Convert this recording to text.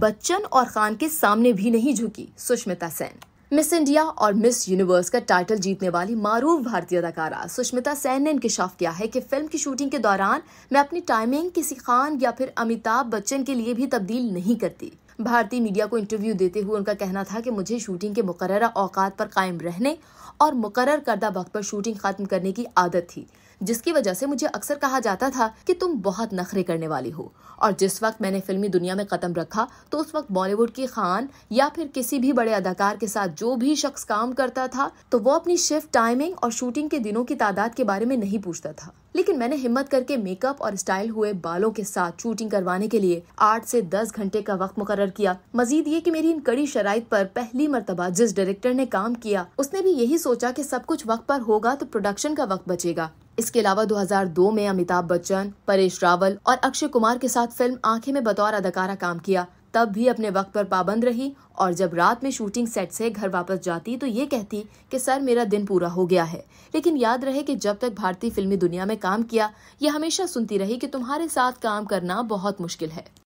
बच्चन और खान के सामने भी नहीं झुकी सुष्मिता सेन मिस इंडिया और मिस यूनिवर्स का टाइटल जीतने वाली मारूफ भारतीय अदाकारा सुष्मिता सेन ने इंकशाफ किया है कि फिल्म की शूटिंग के दौरान मैं अपनी टाइमिंग किसी खान या फिर अमिताभ बच्चन के लिए भी तब्दील नहीं करती भारतीय मीडिया को इंटरव्यू देते हुए उनका कहना था कि मुझे शूटिंग के मुकर औकात पर कायम रहने और मुकर करदा वक्त पर शूटिंग खत्म करने की आदत थी जिसकी वजह से मुझे अक्सर कहा जाता था कि तुम बहुत नखरे करने वाली हो और जिस वक्त मैंने फिल्मी दुनिया में कदम रखा तो उस वक्त बॉलीवुड की खान या फिर किसी भी बड़े अदाकार के साथ जो भी शख्स काम करता था तो वो अपनी शिफ्ट टाइमिंग और शूटिंग के दिनों की तादाद के बारे में नहीं पूछता था लेकिन मैंने हिम्मत करके मेकअप और स्टाइल हुए बालों के साथ शूटिंग करवाने के लिए आठ से दस घंटे का वक्त मुकर किया मजीद ये की मेरी इन कड़ी शराय पर पहली मरतबा जिस डायरेक्टर ने काम किया उसने भी यही सोचा की सब कुछ वक्त पर होगा तो प्रोडक्शन का वक्त बचेगा इसके अलावा 2002 में अमिताभ बच्चन परेश रावल और अक्षय कुमार के साथ फिल्म आंखें में बतौर अदाकारा काम किया तब भी अपने वक्त पर पाबंद रही और जब रात में शूटिंग सेट से घर वापस जाती तो ये कहती कि सर मेरा दिन पूरा हो गया है लेकिन याद रहे कि जब तक भारतीय फिल्मी दुनिया में काम किया ये हमेशा सुनती रही कि तुम्हारे साथ काम करना बहुत मुश्किल है